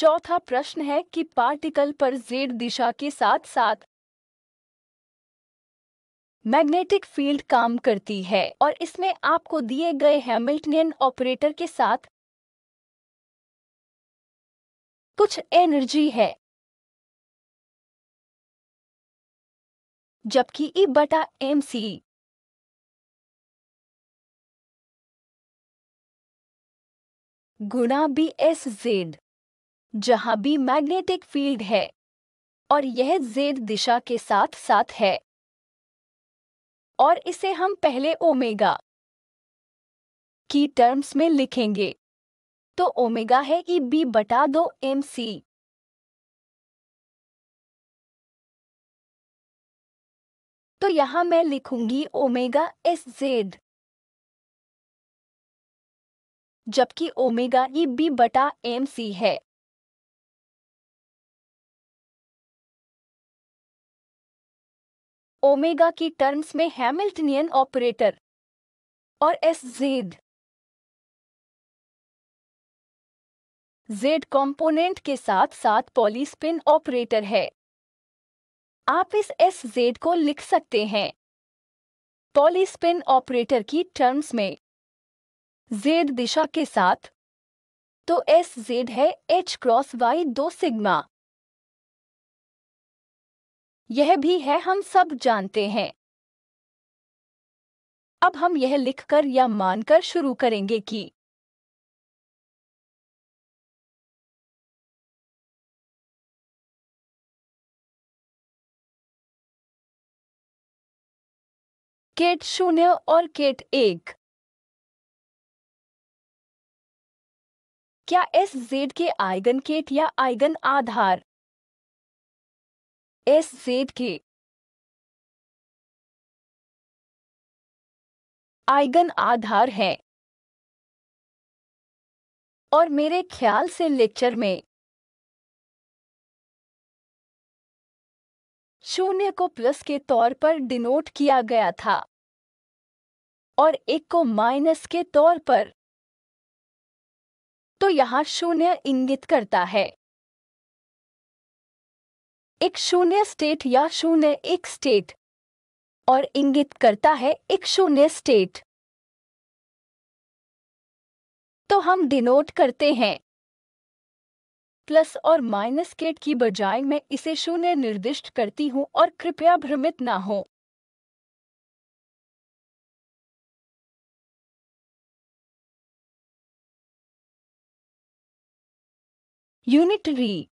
चौथा प्रश्न है कि पार्टिकल पर जेड दिशा के साथ साथ मैग्नेटिक फील्ड काम करती है और इसमें आपको दिए गए हैमिल्टनियन ऑपरेटर के साथ कुछ एनर्जी है जबकि ई e बटा एम सी गुणा बी एस जेड जहां भी मैग्नेटिक फील्ड है और यह जेड दिशा के साथ साथ है और इसे हम पहले ओमेगा की टर्म्स में लिखेंगे तो ओमेगा है ई बी बटा दो एम सी तो यहां मैं लिखूंगी ओमेगा एस जेड जबकि ओमेगा ई बी बटा एम सी है ओमेगा की टर्म्स में हैमिल्टनियन ऑपरेटर और एस जेड जेड कॉम्पोनेंट के साथ साथ पॉलीस्पिन ऑपरेटर है आप इस एस जेड को लिख सकते हैं पॉलीस्पिन ऑपरेटर की टर्म्स में जेड दिशा के साथ तो एस जेड है एच क्रॉस वाई दो सिग्मा यह भी है हम सब जानते हैं अब हम यह लिखकर या मानकर शुरू करेंगे कि केट शून्य और केट एक क्या एस जेड के आइगन केट या आइगन आधार एस जेड के आइगन आधार है और मेरे ख्याल से लेक्चर में शून्य को प्लस के तौर पर डिनोट किया गया था और एक को माइनस के तौर पर तो यहां शून्य इंगित करता है एक शून्य स्टेट या शून्य एक स्टेट और इंगित करता है एक शून्य स्टेट तो हम डिनोट करते हैं प्लस और माइनस केट की बजाय मैं इसे शून्य निर्दिष्ट करती हूं और कृपया भ्रमित ना हो यूनिटरी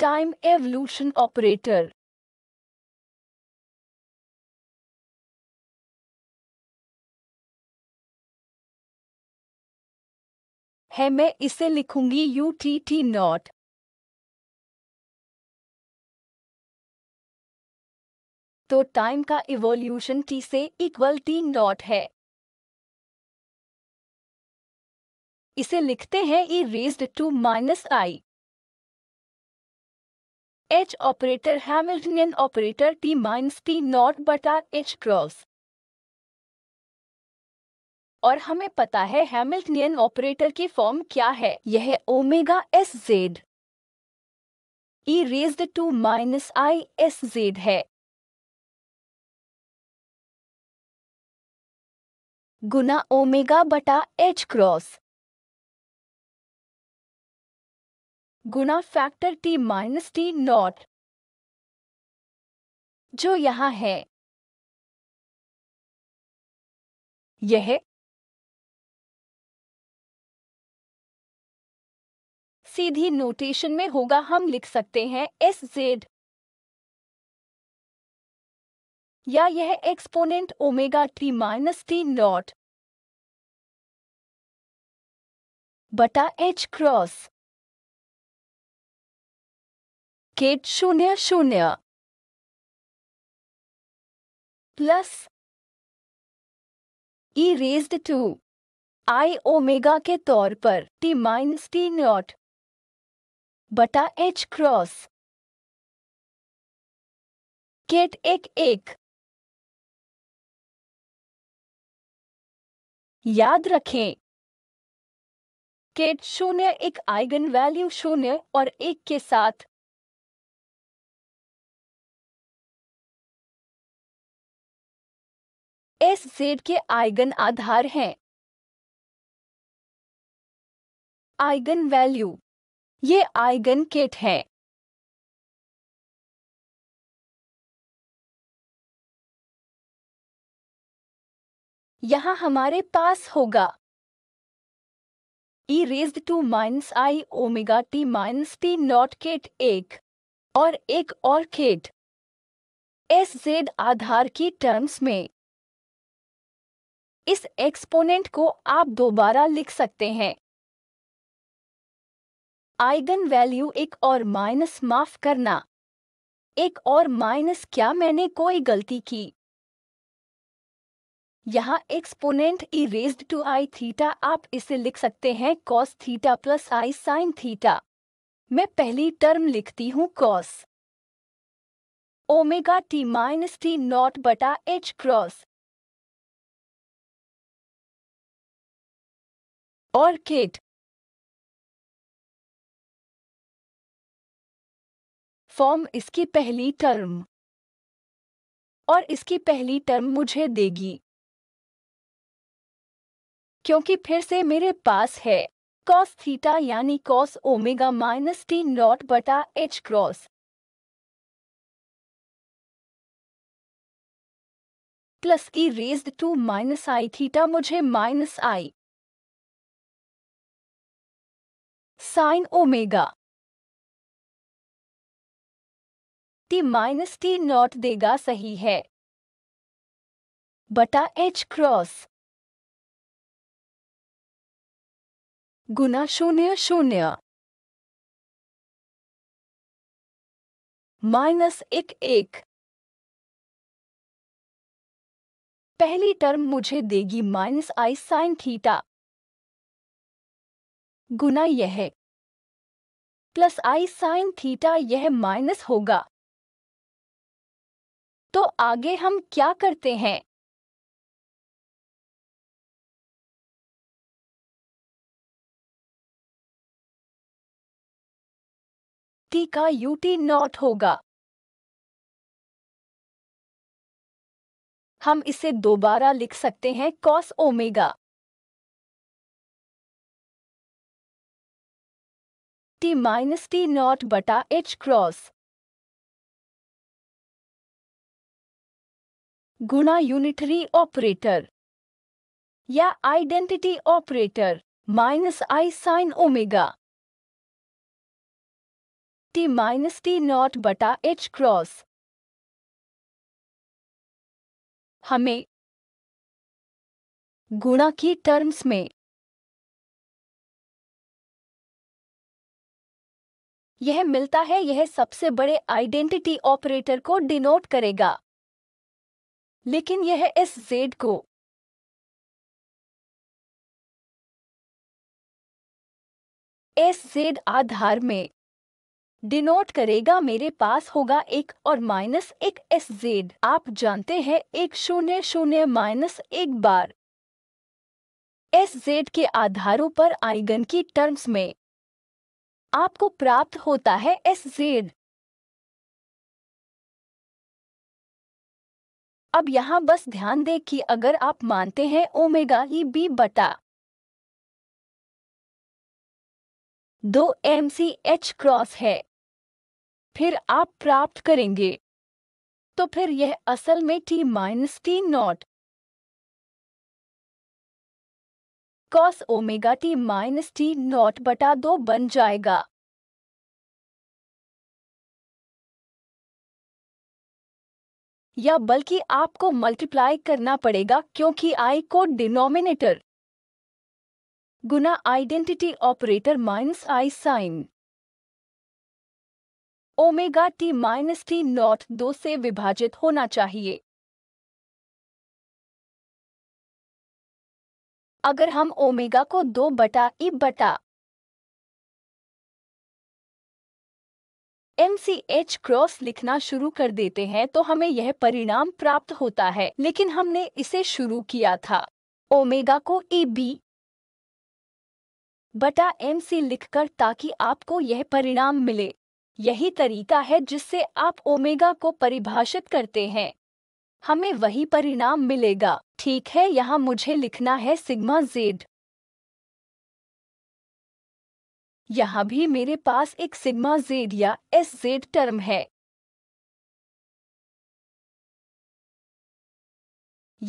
टाइम एवोल्यूशन ऑपरेटर है मैं इसे लिखूंगी यू टी टी नॉट तो टाइम का इवोल्यूशन टी से इक्वल टी नॉट है इसे लिखते हैं E raised to minus I H operator Hamiltonian operator T minus T naught बटा एच क्रॉस और हमें पता है हैमिल्टनियन ऑपरेटर की फॉर्म क्या है यह omega S Z E raised to minus I S Z है गुना ओमेगा बटा एच क्रॉस गुना factor T minus T naught जो यहां है यह सीधी नोटेशन में होगा हम लिख सकते हैं एस जेड या यह exponent omega T minus T naught बटा एच क्रॉस विकेट शून्य शून्य plus E raised to I omega के तौर पर टी माइनस टी नॉट बटा एच क्रॉस केट एक एक याद रखें केट शून्य एक आइगन वैल्यू शून्य और एक के साथ एस जेड के आइगन आधार हैं आइगन वैल्यू ये आइगन किट है यहां हमारे पास होगा E raise to minus I omega T minus T naught ket एक और एक और केट एस जेड आधार की टर्म्स में इस एक्सपोनेंट को आप दोबारा लिख सकते हैं आइगन वैल्यू एक और माइनस माफ करना एक और माइनस क्या मैंने कोई गलती की यहाँ exponent E to I theta आप इसे लिख सकते हैं cos theta plus I sine theta मैं पहली टर्म लिखती हूँ cos omega T minus T naught बटा एच क्रॉस Orchid फॉर्म इसकी पहली टर्म और इसकी पहली टर्म मुझे देगी क्योंकि फिर से मेरे पास है कॉस थीटा यानी cos omega minus T naught बटा H cross plus E raise to minus I theta मुझे minus I sine omega t minus T naught देगा सही है बटा एच क्रॉस गुना शून्य शून्य माइनस एक एक पहली टर्म मुझे देगी माइनस आई साइन थीटा गुना यह प्लस आई साइन थीटा यह माइनस होगा तो आगे हम क्या करते हैं टी का यू टी नॉट होगा हम इसे दोबारा लिख सकते हैं cos omega T minus T naught बटा एच क्रॉस गुणा यूनिटरी ऑपरेटर या identity operator minus I sine omega T minus T naught बटा एच क्रॉस हमें गुणा की टर्म्स में यह मिलता है यह सबसे बड़े आइडेंटिटी ऑपरेटर को डिनोट करेगा लेकिन यह इस जेड को एस जेड आधार में डिनोट करेगा मेरे पास होगा एक और माइनस एक एस जेड आप जानते हैं एक शून्य शून्य माइनस एक बार एस जेड के आधारों पर आइगन की टर्म्स में आपको प्राप्त होता है एस जेड अब यहाँ बस ध्यान दे कि अगर आप मानते हैं ओमेगा ई बी बटा दो एम सी एच क्रॉस है फिर आप प्राप्त करेंगे तो फिर यह असल में T minus T naught cos omega T minus T naught बटा दो बन जाएगा या बल्कि आपको मल्टीप्लाई करना पड़ेगा क्योंकि आई को डिनोमिनेटर गुना identity operator minus I sine omega T minus T naught दो से विभाजित होना चाहिए अगर हम ओमेगा को दो बटा ई बटा एम सी एच क्रॉस लिखना शुरू कर देते हैं तो हमें यह परिणाम प्राप्त होता है लेकिन हमने इसे शुरू किया था ओमेगा को ई e बी बटा एम सी लिख कर ताकि आपको यह परिणाम मिले यही तरीका है जिससे आप ओमेगा को परिभाषित करते हैं हमें वही परिणाम मिलेगा ठीक है यहाँ मुझे लिखना है सिग्मा जेड यहाँ भी मेरे पास एक सिग्मा जेड या एस जेड टर्म है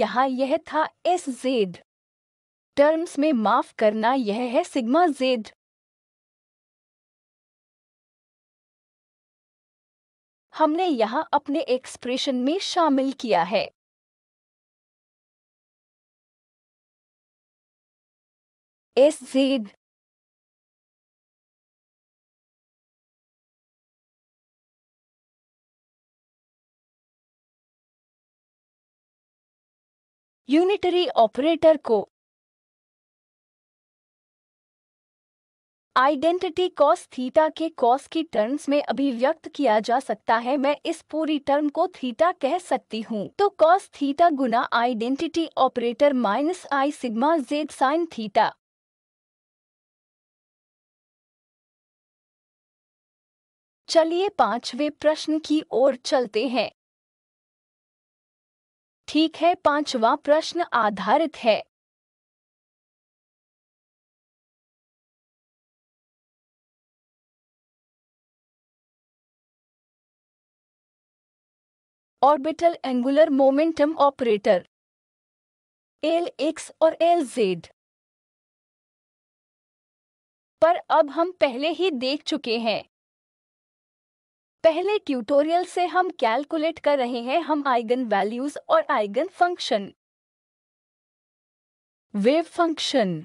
यहाँ यह था एस जेड टर्म्स में माफ करना यह है सिग्मा जेड हमने यहाँ अपने एक्सप्रेशन में शामिल किया है एस जेड यूनिटरी ऑपरेटर को आइडेंटिटी कॉस थीटा के कॉस की टर्म्स में अभिव्यक्त किया जा सकता है मैं इस पूरी टर्म को थीटा कह सकती हूँ तो कॉस थीटा गुना identity operator minus I sigma Z sine theta चलिए पांचवे प्रश्न की ओर चलते हैं ठीक है पांचवा प्रश्न आधारित है orbital angular momentum operator L X और एल जेड पर अब हम पहले ही देख चुके हैं पहले ट्यूटोरियल से हम कैलकुलेट कर रहे हैं हम आइगन वैल्यूज और eigen function wave function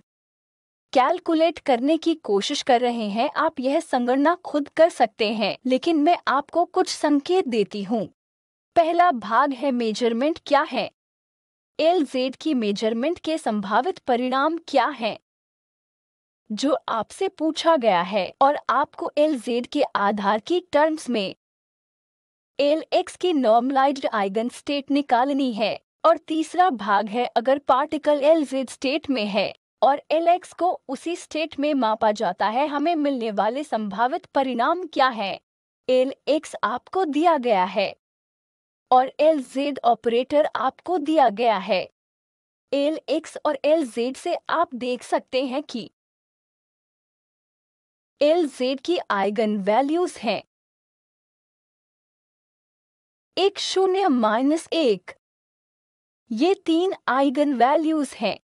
calculate करने की कोशिश कर रहे हैं आप यह संगणना खुद कर सकते हैं लेकिन मैं आपको कुछ संकेत देती हूँ पहला भाग है मेजरमेंट क्या है एल जेड की मेजरमेंट के संभावित परिणाम क्या हैं? जो आपसे पूछा गया है और आपको एल जेड के आधार की टर्म्स में एल एक्स की नॉर्मलाइज्ड आइगन स्टेट निकालनी है और तीसरा भाग है अगर पार्टिकल एल जेड स्टेट में है और एल एक्स को उसी स्टेट में मापा जाता है हमें मिलने वाले संभावित परिणाम क्या है एल एक्स आपको दिया गया है और एल जेड ऑपरेटर आपको दिया गया है एल एक्स और एल जेड से आप देख सकते हैं कि एल जेड की आइगन वैल्यूज हैं एक शून्य माइनस एक ये तीन आइगन वैल्यूज हैं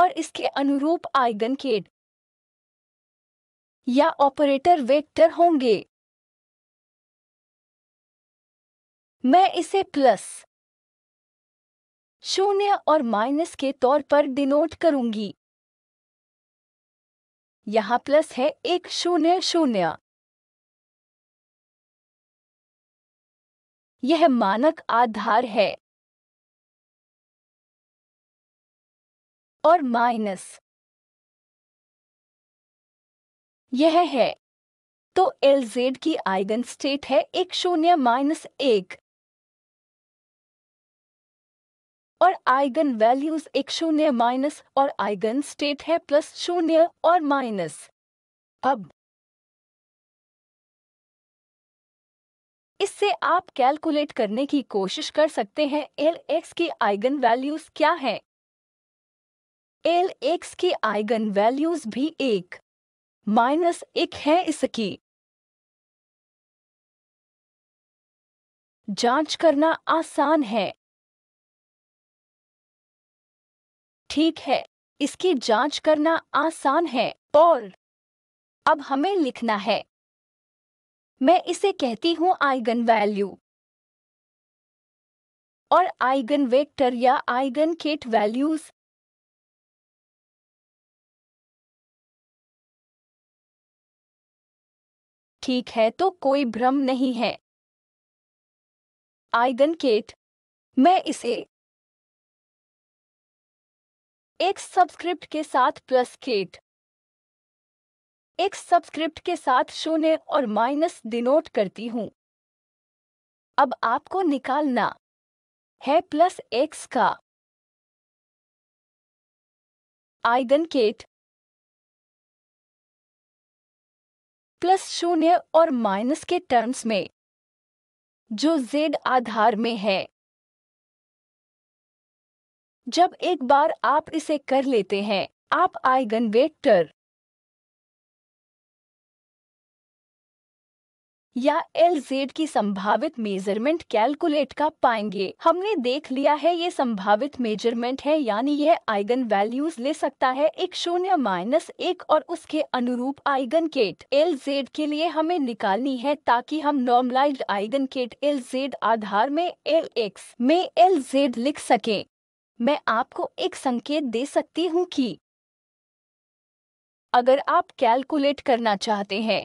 और इसके अनुरूप आइगन केड या ऑपरेटर वेक्टर होंगे मैं इसे प्लस शून्य और माइनस के तौर पर डिनोट करूंगी यहां प्लस है एक शून्य शून्य यह मानक आधार है और माइनस यह है तो एल जेड की आइगन स्टेट है एक शून्य माइनस एक और आइगन वैल्यूज एक शून्य माइनस और आइगन स्टेट है प्लस शून्य और माइनस अब इससे आप कैलकुलेट करने की कोशिश कर सकते हैं एल एक्स की आइगन वैल्यूज क्या है एल एक्स की आइगन वैल्यूज भी एक माइनस एक है इसकी जांच करना आसान है ठीक है इसकी जांच करना आसान है पॉल अब हमें लिखना है मैं इसे कहती हूं आइगन वैल्यू और आइगन वेक्टर या आइगन केट वैल्यूज ठीक है तो कोई भ्रम नहीं है आइगन केट मैं इसे एक सबस्क्रिप्ट के साथ प्लस केट एक सबस्क्रिप्ट के साथ शून्य और माइनस डिनोट करती हूं अब आपको निकालना है प्लस एक्स का आइगन केट प्लस शून्य और माइनस के टर्म्स में जो जेड आधार में है जब एक बार आप इसे कर लेते हैं आप आइगन वेक्टर या एल जेड की संभावित मेजरमेंट कैलकुलेट का पाएंगे हमने देख लिया है ये संभावित मेजरमेंट है यानी यह आइगन वैल्यूज ले सकता है एक शून्य माइनस एक और उसके अनुरूप आइगन केट एल जेड के लिए हमें निकालनी है ताकि हम normalize eigen ket L Z आधार में एल एक्स में एल जेड लिख सके मैं आपको एक संकेत दे सकती हूं कि अगर आप कैलकुलेट करना चाहते हैं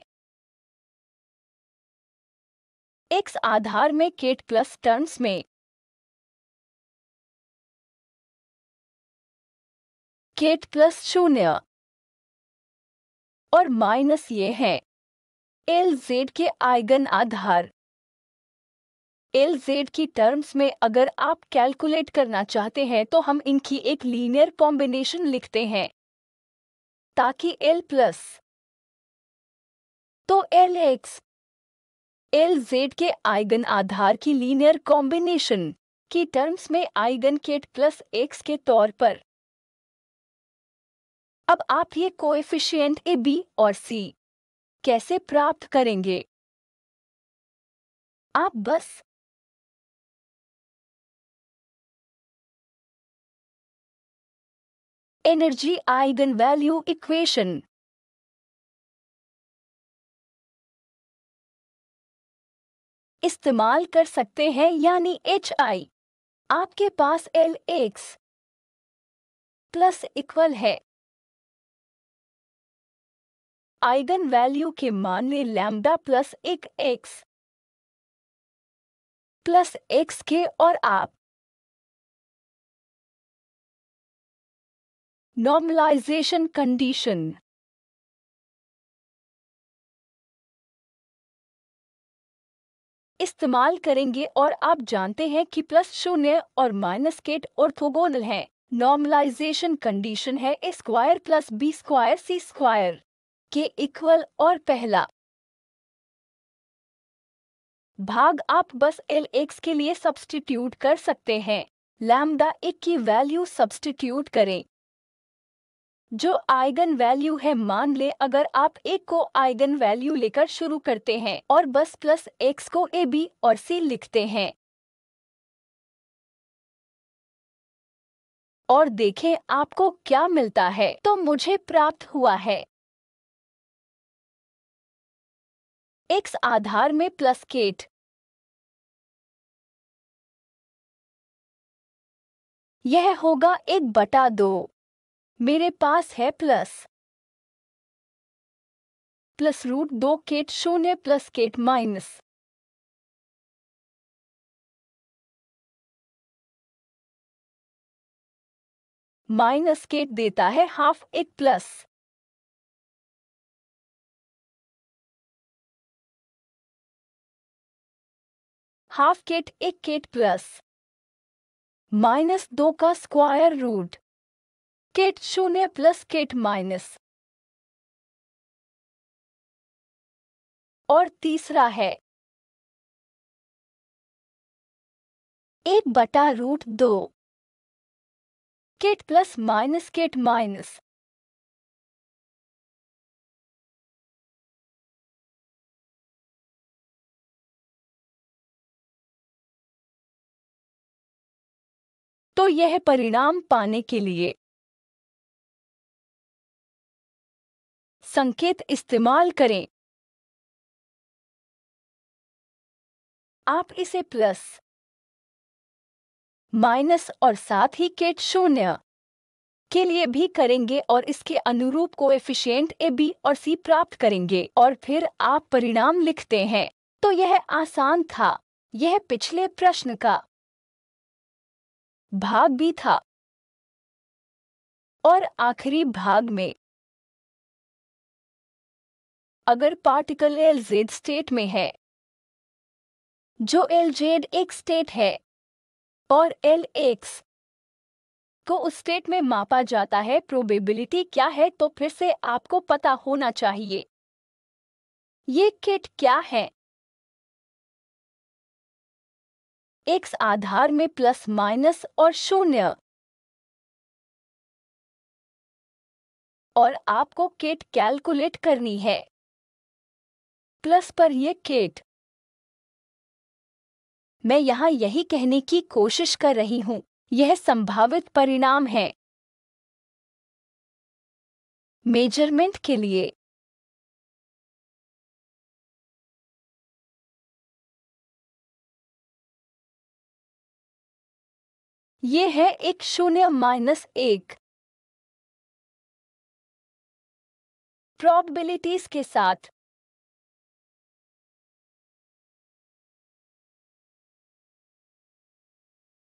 एक्स आधार में केट प्लस टर्म्स में केट प्लस शून्य और माइनस ये है एल जेड के आइगन आधार एल जेड की टर्म्स में अगर आप कैलकुलेट करना चाहते हैं तो हम इनकी एक लीनियर कॉम्बिनेशन लिखते हैं ताकि एल प्लस तो एल एक्स एल जेड के आइगन आधार की लीनियर कॉम्बिनेशन की टर्म्स में आइगन केट प्लस एक्स के तौर पर अब आप ये कोएफिशिएंट ए बी और सी कैसे प्राप्त करेंगे आप बस energy eigenvalue equation. इस्तेमाल कर सकते हैं यानी एच आई आपके पास एल एक्स प्लस इक्वल है आइगन वैल्यू के मान में लैम्डा प्लस एक एक्स प्लस एक्स के और आप normalization condition इस्तेमाल करेंगे और आप जानते हैं कि प्लस शून्य और माइनस केट ऑर्थोगोनल है नॉर्मलाइजेशन कंडीशन है square plus B square C square के इक्वल और पहला भाग आप बस एल एक्स के लिए सब्सटीट्यूट कर सकते हैं लैम्डा एक की वैल्यू सब्सटीट्यूट करें जो आइगन वैल्यू है मान ले अगर आप एक को आइगन वैल्यू लेकर शुरू करते हैं और बस प्लस एक्स को ए बी और सी लिखते हैं और देखें आपको क्या मिलता है तो मुझे प्राप्त हुआ है एक्स आधार में प्लस केट यह होगा एक बटा दो मेरे पास है प्लस प्लस रूट दो केट शून्य plus ket minus minus ket देता है हाफ एक प्लस हाफ केट एक केट प्लस माइनस दो का स्क्वायर रूट केट शून्य प्लस केट माइनस और तीसरा है एक बटा रूट दो ket plus minus ket minus तो यह परिणाम पाने के लिए संकेत इस्तेमाल करें आप इसे प्लस माइनस और साथ ही केट शून्य के लिए भी करेंगे और इसके अनुरूप को एफिशियंट ए बी और सी प्राप्त करेंगे और फिर आप परिणाम लिखते हैं तो यह आसान था यह पिछले प्रश्न का भाग भी था और आखिरी भाग में अगर पार्टिकल एल जेड स्टेट में है जो एल जेड एक स्टेट है और एल एक्स को उस स्टेट में मापा जाता है प्रोबेबिलिटी क्या है तो फिर से आपको पता होना चाहिए ये किट क्या है एक्स आधार में प्लस माइनस और शून्य और आपको किट कैलकुलेट करनी है प्लस पर ये केट मैं यहां यही कहने की कोशिश कर रही हूं यह संभावित परिणाम है मेजरमेंट के लिए ये है एक शून्य माइनस एक प्रॉबिलिटीज के साथ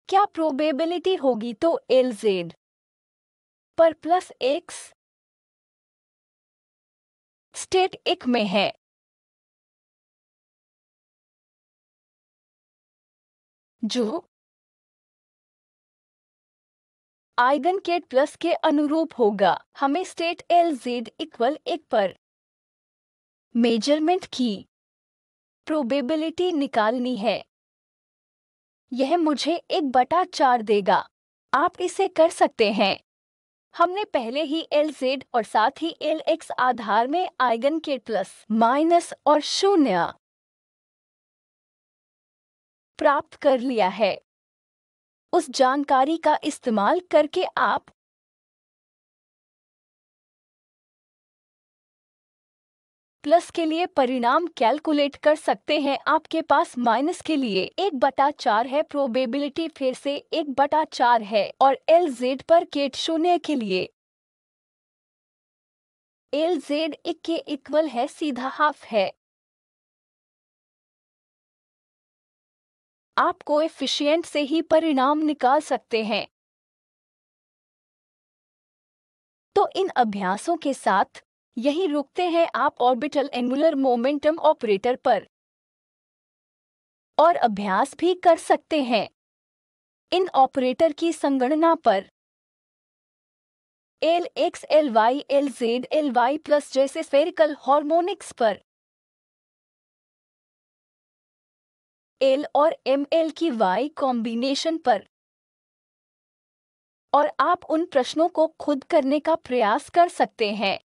क्या प्रोबेबिलिटी होगी तो एल जेड पर प्लस एक्स स्टेट एक में है जो आइगन केट प्लस के अनुरूप होगा हमें स्टेट एल जेड इक्वल एक पर मेजरमेंट की प्रोबेबिलिटी निकालनी है यह मुझे एक बटा चार देगा आप इसे कर सकते हैं हमने पहले ही एल जेड और साथ ही एल एक्स आधार में आइगन के प्लस माइनस और शून्य प्राप्त कर लिया है उस जानकारी का इस्तेमाल करके आप प्लस के लिए परिणाम कैलकुलेट कर सकते हैं आपके पास माइनस के लिए एक बटा चार है प्रोबेबिलिटी फिर से एक बटा चार है और एल जेड पर केट शून्य के लिए एल जेड एक के इक्वल है सीधा हाफ है आप एफिशियंट से ही परिणाम निकाल सकते हैं तो इन अभ्यासों के साथ यहीं रुकते हैं आप ऑर्बिटल एंगुलर मोमेंटम ऑपरेटर पर और अभ्यास भी कर सकते हैं इन ऑपरेटर की संगणना पर L X L Y L Z L Y plus जैसे स्फेरिकल हार्मोनिक्स पर एल और एम एल की वाई कॉम्बिनेशन पर और आप उन प्रश्नों को खुद करने का प्रयास कर सकते हैं